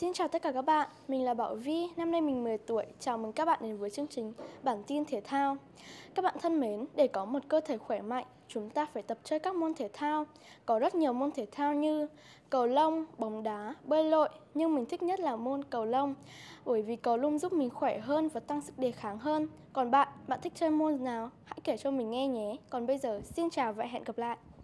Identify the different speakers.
Speaker 1: Xin chào tất cả các bạn, mình là Bảo Vi, năm nay mình 10 tuổi. Chào mừng các bạn đến với chương trình Bản tin thể thao. Các bạn thân mến, để có một cơ thể khỏe mạnh, chúng ta phải tập chơi các môn thể thao. Có rất nhiều môn thể thao như cầu lông, bóng đá, bơi lội, nhưng mình thích nhất là môn cầu lông bởi vì cầu lông giúp mình khỏe hơn và tăng sức đề kháng hơn. Còn bạn, bạn thích chơi môn nào? Hãy kể cho mình nghe nhé. Còn bây giờ, xin chào và hẹn gặp lại.